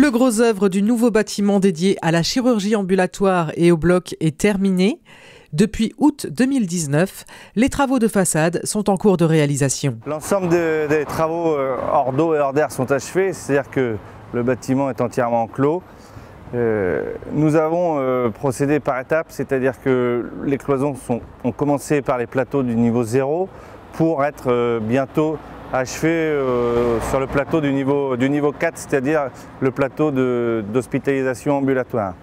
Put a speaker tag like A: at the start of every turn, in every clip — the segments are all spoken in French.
A: Le gros œuvre du nouveau bâtiment dédié à la chirurgie ambulatoire et au bloc est terminé. Depuis août 2019, les travaux de façade sont en cours de réalisation.
B: L'ensemble des travaux euh, hors d'eau et hors d'air sont achevés, c'est-à-dire que le bâtiment est entièrement clos. Euh, nous avons euh, procédé par étapes, c'est-à-dire que les cloisons ont commencé par les plateaux du niveau 0 pour être bientôt achevé euh, sur le plateau du niveau, du niveau 4, c'est-à-dire le plateau d'hospitalisation ambulatoire.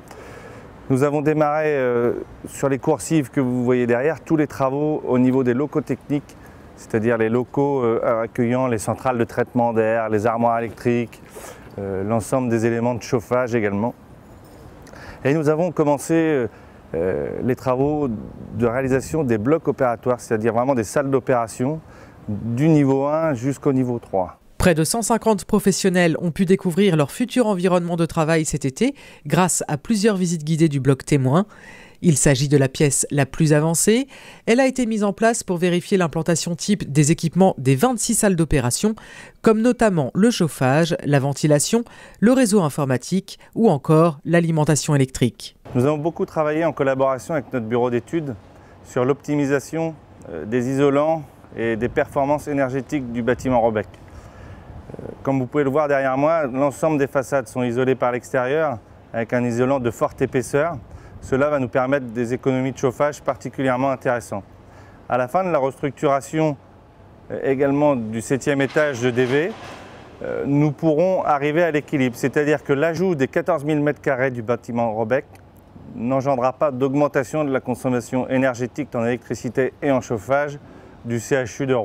B: Nous avons démarré euh, sur les coursives que vous voyez derrière tous les travaux au niveau des locaux techniques, c'est-à-dire les locaux euh, accueillant les centrales de traitement d'air, les armoires électriques, l'ensemble des éléments de chauffage également. Et nous avons commencé les travaux de réalisation des blocs opératoires, c'est-à-dire vraiment des salles d'opération du niveau 1 jusqu'au niveau 3.
A: Près de 150 professionnels ont pu découvrir leur futur environnement de travail cet été grâce à plusieurs visites guidées du bloc témoin. Il s'agit de la pièce la plus avancée. Elle a été mise en place pour vérifier l'implantation type des équipements des 26 salles d'opération, comme notamment le chauffage, la ventilation, le réseau informatique ou encore l'alimentation électrique.
B: Nous avons beaucoup travaillé en collaboration avec notre bureau d'études sur l'optimisation euh, des isolants et des performances énergétiques du bâtiment Robec. Euh, comme vous pouvez le voir derrière moi, l'ensemble des façades sont isolées par l'extérieur avec un isolant de forte épaisseur. Cela va nous permettre des économies de chauffage particulièrement intéressantes. À la fin de la restructuration euh, également du 7 étage de DV, euh, nous pourrons arriver à l'équilibre, c'est-à-dire que l'ajout des 14 000 m2 du bâtiment Robec n'engendra pas d'augmentation de la consommation énergétique en électricité et en chauffage du CHU de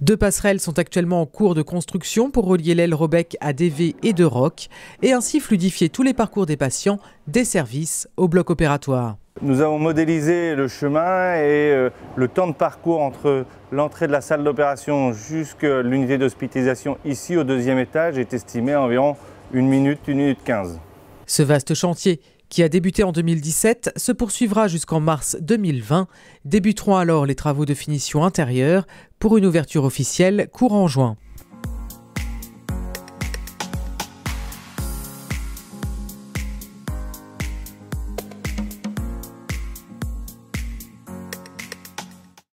A: Deux passerelles sont actuellement en cours de construction pour relier l'aile Robec à DV et de Roc et ainsi fluidifier tous les parcours des patients des services au bloc opératoire.
B: Nous avons modélisé le chemin et euh, le temps de parcours entre l'entrée de la salle d'opération jusqu'à l'unité d'hospitalisation ici au deuxième étage est estimé à environ 1 minute, 1 minute 15.
A: Ce vaste chantier qui a débuté en 2017, se poursuivra jusqu'en mars 2020. Débuteront alors les travaux de finition intérieure pour une ouverture officielle courant juin.